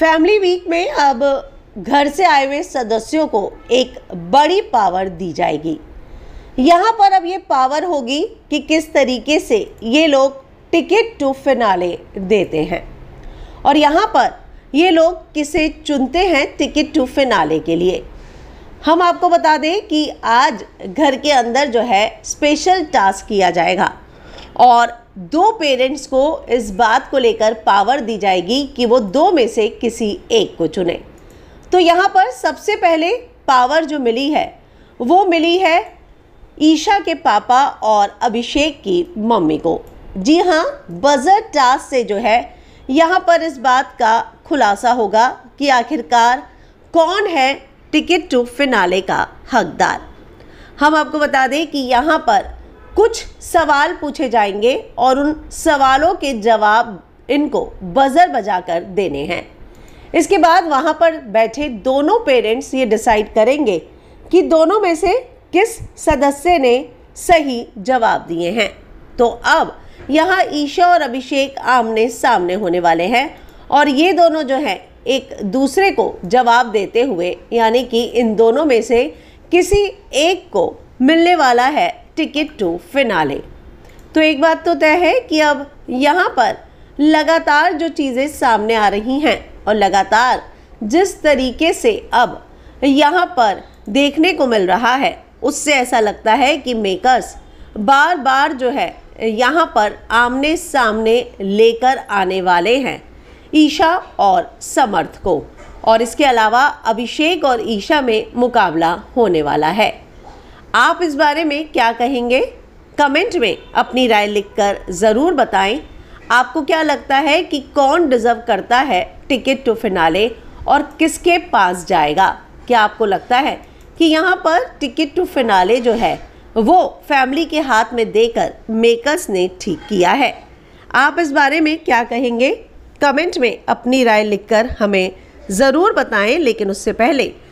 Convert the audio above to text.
family week में अब घर से आए हुए सदस्यों को एक बड़ी पावर दी जाएगी यहाँ पर अब ये पावर होगी कि किस तरीके से ये लोग टिकट टू फिनाले देते हैं और यहाँ पर ये लोग किसे चुनते हैं टिकट टू फिनाले के लिए हम आपको बता दें कि आज घर के अंदर जो है स्पेशल टास्क किया जाएगा और दो पेरेंट्स को इस बात को लेकर पावर दी जाएगी कि वो दो में से किसी एक को चुने तो यहाँ पर सबसे पहले पावर जो मिली है वो मिली है ईशा के पापा और अभिषेक की मम्मी को जी हाँ बजर टास्क से जो है यहाँ पर इस बात का खुलासा होगा कि आखिरकार कौन है टिकट टू फिनाले का हकदार हम आपको बता दें कि यहाँ पर कुछ सवाल पूछे जाएंगे और उन सवालों के जवाब इनको बजर बजाकर देने हैं इसके बाद वहाँ पर बैठे दोनों पेरेंट्स ये डिसाइड करेंगे कि दोनों में से किस सदस्य ने सही जवाब दिए हैं तो अब यहाँ ईशा और अभिषेक आमने सामने होने वाले हैं और ये दोनों जो हैं एक दूसरे को जवाब देते हुए यानी कि इन दोनों में से किसी एक को मिलने वाला है टिकट टू फिनाले तो एक बात तो तय है कि अब यहाँ पर लगातार जो चीज़ें सामने आ रही हैं और लगातार जिस तरीके से अब यहाँ पर देखने को मिल रहा है उससे ऐसा लगता है कि मेकर्स बार बार जो है यहाँ पर आमने सामने लेकर आने वाले हैं ईशा और समर्थ को और इसके अलावा अभिषेक और ईशा में मुकाबला होने वाला है आप इस बारे में क्या कहेंगे कमेंट में अपनी राय लिखकर ज़रूर बताएं आपको क्या लगता है कि कौन डिज़र्व करता है टिकट टू फिनाले और किसके पास जाएगा क्या आपको लगता है कि यहाँ पर टिकट टू फिनाले जो है वो फैमिली के हाथ में देकर मेकर्स ने ठीक किया है आप इस बारे में क्या कहेंगे कमेंट में अपनी राय लिखकर हमें ज़रूर बताएं लेकिन उससे पहले